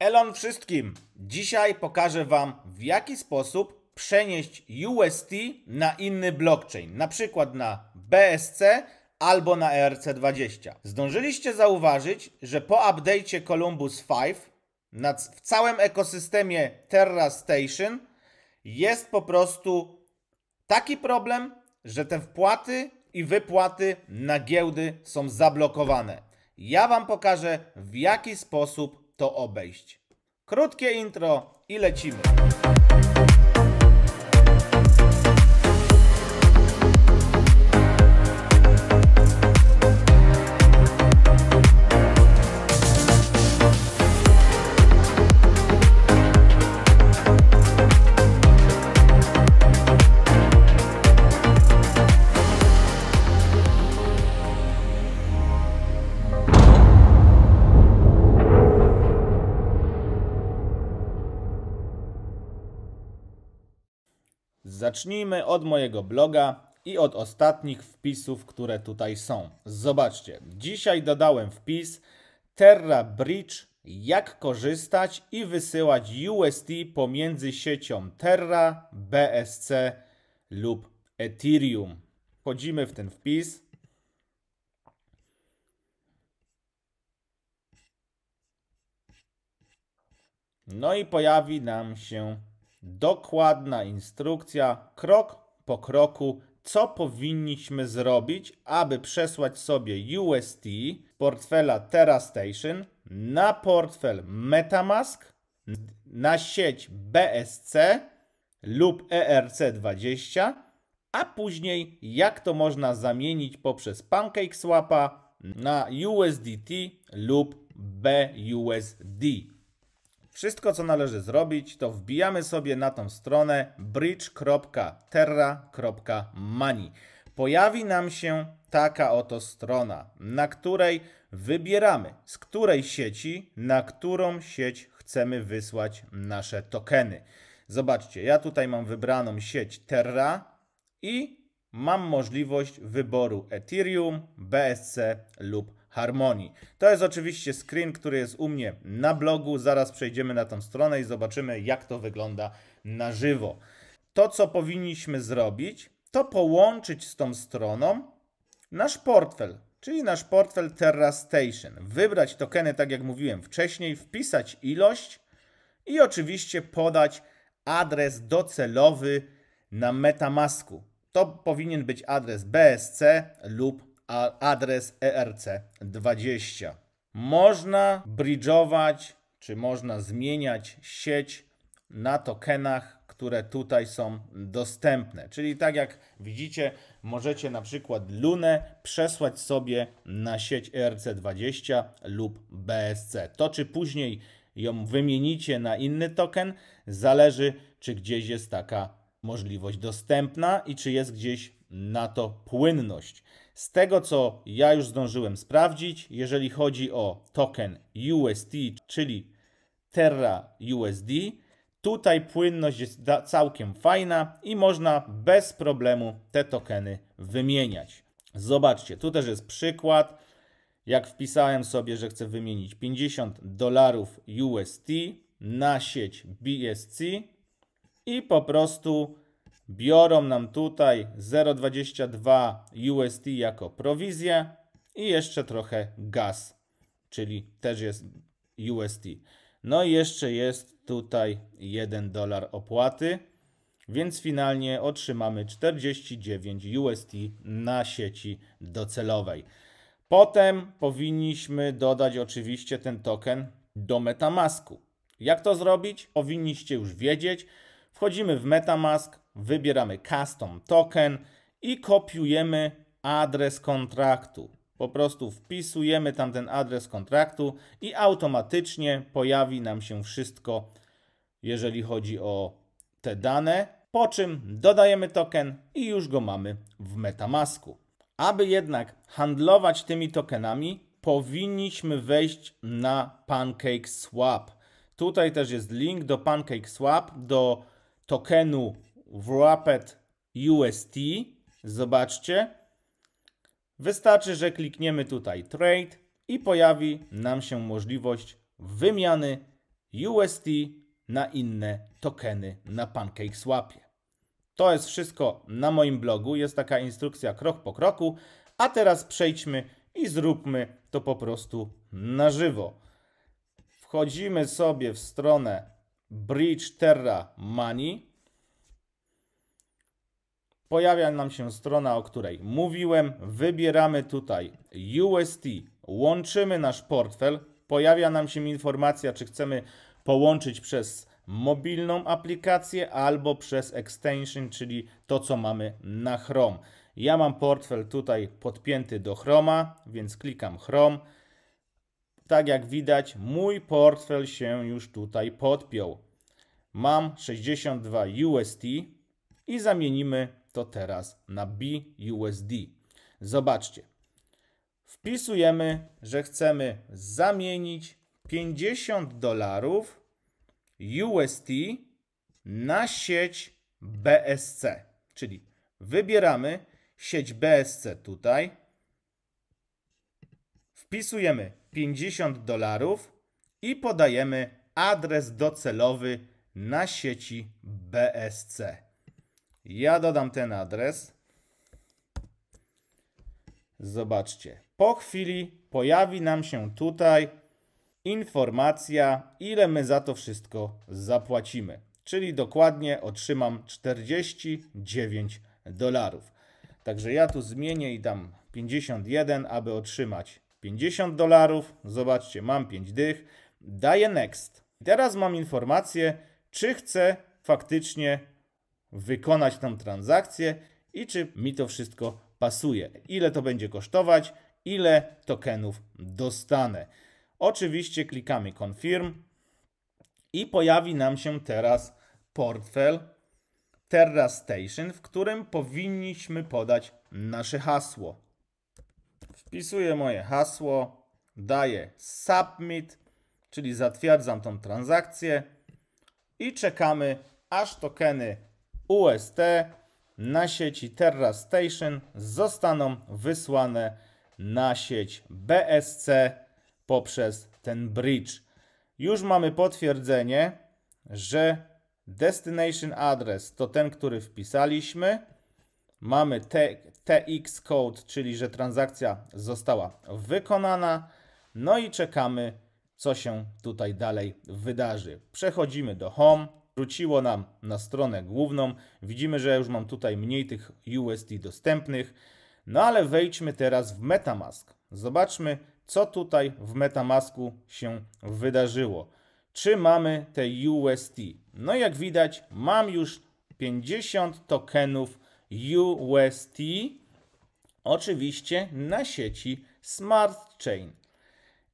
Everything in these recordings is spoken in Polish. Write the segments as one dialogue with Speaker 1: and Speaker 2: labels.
Speaker 1: Elon wszystkim! Dzisiaj pokażę Wam, w jaki sposób przenieść UST na inny blockchain, na przykład na BSC albo na ERC20. Zdążyliście zauważyć, że po update'cie Columbus 5 w całym ekosystemie Terra Station jest po prostu taki problem, że te wpłaty i wypłaty na giełdy są zablokowane. Ja Wam pokażę, w jaki sposób to obejść. Krótkie intro i lecimy. Zacznijmy od mojego bloga i od ostatnich wpisów, które tutaj są. Zobaczcie, dzisiaj dodałem wpis Terra Bridge, jak korzystać i wysyłać UST pomiędzy siecią Terra, BSC lub Ethereum. Wchodzimy w ten wpis. No i pojawi nam się dokładna instrukcja, krok po kroku, co powinniśmy zrobić, aby przesłać sobie UST z portfela TerraStation na portfel MetaMask, na sieć BSC lub ERC20, a później jak to można zamienić poprzez PancakeSwapa na USDT lub BUSD. Wszystko, co należy zrobić, to wbijamy sobie na tą stronę bridge.terra.money. Pojawi nam się taka oto strona, na której wybieramy, z której sieci, na którą sieć chcemy wysłać nasze tokeny. Zobaczcie, ja tutaj mam wybraną sieć Terra i mam możliwość wyboru Ethereum, BSC lub harmonii. To jest oczywiście screen, który jest u mnie na blogu. Zaraz przejdziemy na tą stronę i zobaczymy, jak to wygląda na żywo. To, co powinniśmy zrobić, to połączyć z tą stroną nasz portfel, czyli nasz portfel Terra Station. Wybrać tokeny, tak jak mówiłem wcześniej, wpisać ilość i oczywiście podać adres docelowy na Metamasku. To powinien być adres BSC lub adres ERC20. Można bridgeować, czy można zmieniać sieć na tokenach, które tutaj są dostępne. Czyli tak jak widzicie, możecie na przykład Lunę przesłać sobie na sieć ERC20 lub BSC. To czy później ją wymienicie na inny token, zależy czy gdzieś jest taka możliwość dostępna i czy jest gdzieś na to płynność. Z tego, co ja już zdążyłem sprawdzić, jeżeli chodzi o token UST, czyli Terra USD, tutaj płynność jest całkiem fajna i można bez problemu te tokeny wymieniać. Zobaczcie, tu też jest przykład. Jak wpisałem sobie, że chcę wymienić 50 dolarów UST na sieć BSC i po prostu Biorą nam tutaj 0,22 UST jako prowizję i jeszcze trochę gaz, czyli też jest UST. No i jeszcze jest tutaj 1 dolar opłaty, więc finalnie otrzymamy 49 UST na sieci docelowej. Potem powinniśmy dodać oczywiście ten token do Metamasku. Jak to zrobić? Powinniście już wiedzieć. Wchodzimy w Metamask, wybieramy Custom Token i kopiujemy adres kontraktu. Po prostu wpisujemy tam ten adres kontraktu i automatycznie pojawi nam się wszystko, jeżeli chodzi o te dane. Po czym dodajemy token i już go mamy w Metamasku. Aby jednak handlować tymi tokenami, powinniśmy wejść na PancakeSwap. Tutaj też jest link do PancakeSwap, do tokenu Wrapped UST, zobaczcie, wystarczy, że klikniemy tutaj Trade i pojawi nam się możliwość wymiany UST na inne tokeny na PancakeSwapie. To jest wszystko na moim blogu, jest taka instrukcja krok po kroku, a teraz przejdźmy i zróbmy to po prostu na żywo. Wchodzimy sobie w stronę Bridge Terra Money. Pojawia nam się strona, o której mówiłem. Wybieramy tutaj UST, łączymy nasz portfel. Pojawia nam się informacja, czy chcemy połączyć przez mobilną aplikację albo przez extension, czyli to, co mamy na Chrome. Ja mam portfel tutaj podpięty do Chroma, więc klikam Chrome tak jak widać, mój portfel się już tutaj podpiął. Mam 62 UST i zamienimy to teraz na BUSD. Zobaczcie. Wpisujemy, że chcemy zamienić 50 dolarów UST na sieć BSC, czyli wybieramy sieć BSC tutaj, wpisujemy 50 dolarów i podajemy adres docelowy na sieci BSC. Ja dodam ten adres. Zobaczcie. Po chwili pojawi nam się tutaj informacja, ile my za to wszystko zapłacimy. Czyli dokładnie otrzymam 49 dolarów. Także ja tu zmienię i dam 51, aby otrzymać 50 dolarów, zobaczcie, mam 5 dych, daję next. Teraz mam informację, czy chcę faktycznie wykonać tą transakcję i czy mi to wszystko pasuje. Ile to będzie kosztować, ile tokenów dostanę. Oczywiście klikamy confirm i pojawi nam się teraz portfel Terra Station, w którym powinniśmy podać nasze hasło. Wpisuję moje hasło, daję submit, czyli zatwierdzam tą transakcję i czekamy aż tokeny UST na sieci Terra Station zostaną wysłane na sieć BSC poprzez ten bridge. Już mamy potwierdzenie, że destination address to ten, który wpisaliśmy mamy te, TX code, czyli że transakcja została wykonana. No i czekamy, co się tutaj dalej wydarzy. Przechodzimy do Home. Wróciło nam na stronę główną. Widzimy, że już mam tutaj mniej tych USD dostępnych. No ale wejdźmy teraz w Metamask. Zobaczmy, co tutaj w Metamasku się wydarzyło. Czy mamy te UST? No jak widać, mam już 50 tokenów UST, oczywiście na sieci Smart Chain.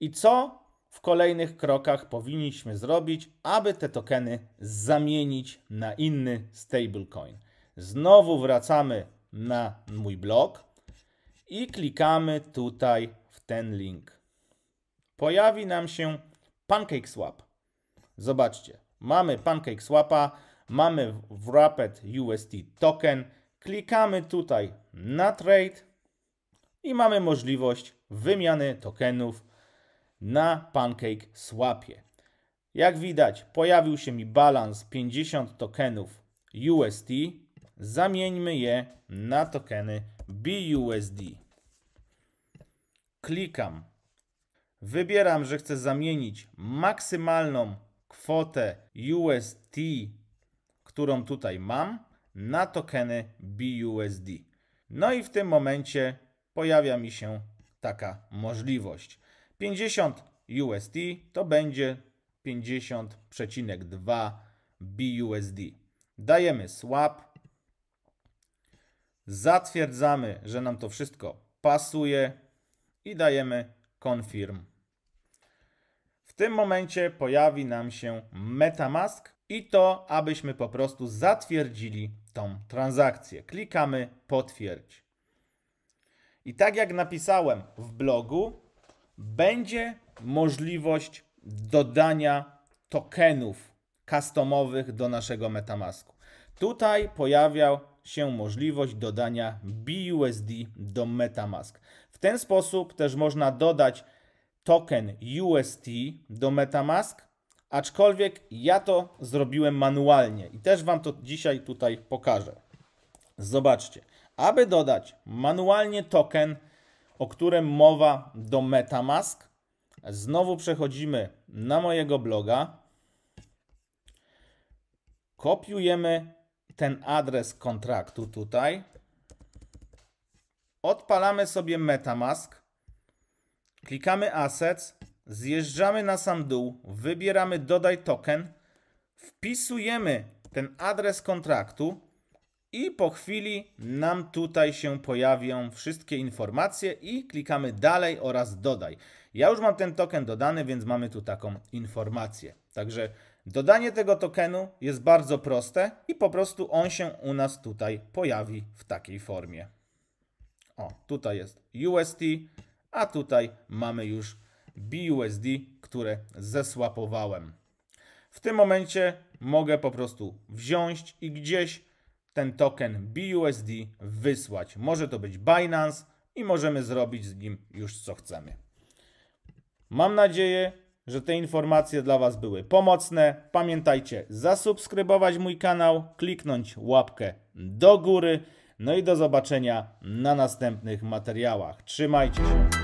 Speaker 1: I co w kolejnych krokach powinniśmy zrobić, aby te tokeny zamienić na inny stablecoin? Znowu wracamy na mój blog i klikamy tutaj w ten link. Pojawi nam się PancakeSwap. Zobaczcie, mamy PancakeSwapa, mamy Wrapped UST token, Klikamy tutaj na trade i mamy możliwość wymiany tokenów na Pancake Swapie. Jak widać, pojawił się mi balans 50 tokenów UST. Zamieńmy je na tokeny BUSD. Klikam. Wybieram, że chcę zamienić maksymalną kwotę UST, którą tutaj mam, na tokeny BUSD. No i w tym momencie pojawia mi się taka możliwość. 50 USD to będzie 50,2 BUSD. Dajemy swap. Zatwierdzamy, że nam to wszystko pasuje i dajemy confirm. W tym momencie pojawi nam się MetaMask i to, abyśmy po prostu zatwierdzili tą transakcję. Klikamy potwierdź. I tak jak napisałem w blogu, będzie możliwość dodania tokenów customowych do naszego MetaMasku. Tutaj pojawiał się możliwość dodania BUSD do MetaMask. W ten sposób też można dodać token UST do MetaMask aczkolwiek ja to zrobiłem manualnie i też Wam to dzisiaj tutaj pokażę. Zobaczcie, aby dodać manualnie token, o którym mowa do Metamask, znowu przechodzimy na mojego bloga, kopiujemy ten adres kontraktu tutaj, odpalamy sobie Metamask, klikamy Assets, zjeżdżamy na sam dół, wybieramy dodaj token, wpisujemy ten adres kontraktu i po chwili nam tutaj się pojawią wszystkie informacje i klikamy dalej oraz dodaj. Ja już mam ten token dodany, więc mamy tu taką informację. Także dodanie tego tokenu jest bardzo proste i po prostu on się u nas tutaj pojawi w takiej formie. O, tutaj jest UST, a tutaj mamy już BUSD, które zesłapowałem. W tym momencie mogę po prostu wziąć i gdzieś ten token BUSD wysłać. Może to być Binance i możemy zrobić z nim już co chcemy. Mam nadzieję, że te informacje dla Was były pomocne. Pamiętajcie zasubskrybować mój kanał, kliknąć łapkę do góry. No i do zobaczenia na następnych materiałach. Trzymajcie się.